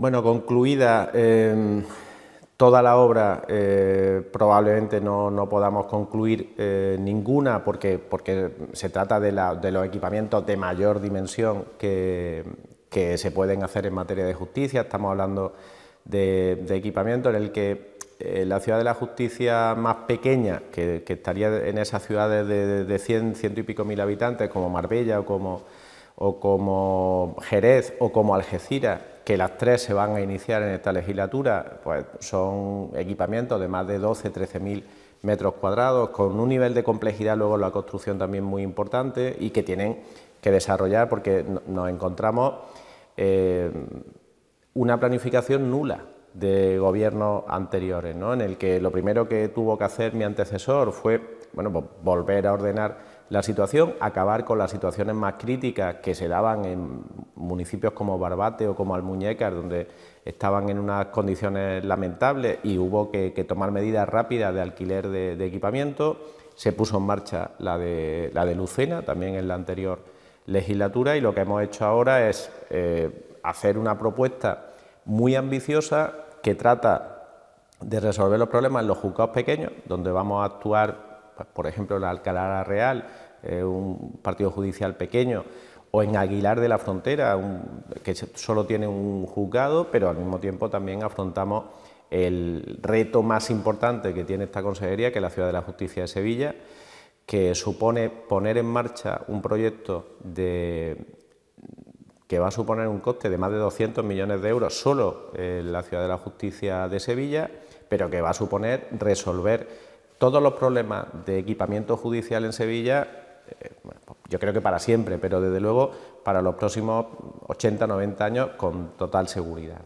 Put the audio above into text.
Bueno, concluida em, toda la obra, eh, probablemente no, podamos concluir eh, ninguna porque, porque se trata de, los equipamientos de mayor dimensión que, que, se pueden hacer en materia de justicia. Estamos hablando de, de equipamiento en el que eh, la ciudad de la justicia más pequeña, que, estaría en esas ciudades de, 100, ciento y pico mil habitantes, como Marbella o como, o como Jerez o como Algeciras, que las tres se van a iniciar en esta legislatura, pues son equipamientos de más de 12, 13 mil metros cuadrados, con un nivel de complejidad luego en la construcción también muy importante y que tienen que desarrollar porque nos encontramos eh, una planificación nula de gobiernos anteriores, ¿no? en el que lo primero que tuvo que hacer mi antecesor fue bueno, pues volver a ordenar la situación, acabar con las situaciones más críticas que se daban en municipios como Barbate o como Almuñécar, donde estaban en unas condiciones lamentables y hubo que, tomar medidas rápidas de alquiler de, equipamiento. Se puso en marcha la de, la de Lucena, también en la anterior legislatura, y lo que hemos hecho ahora es eh, hacer una propuesta muy ambiciosa que trata de resolver los problemas en los juzgados pequeños, donde vamos a actuar, pues, por ejemplo, la Alcalá Real, eh, un partido judicial pequeño, o en Aguilar de la Frontera, que solo tiene un juzgado, pero al mismo tiempo también afrontamos el reto más importante que tiene esta consejería, que es la Ciudad de la Justicia de Sevilla, que supone poner en marcha un proyecto que va a suponer un coste de más de 200 millones de euros solo en la Ciudad de la Justicia de Sevilla, pero que va a suponer resolver todos los problemas de equipamiento judicial en Sevilla eh, yo creo que para siempre, pero desde luego para los próximos 80, 90 años con total seguridad.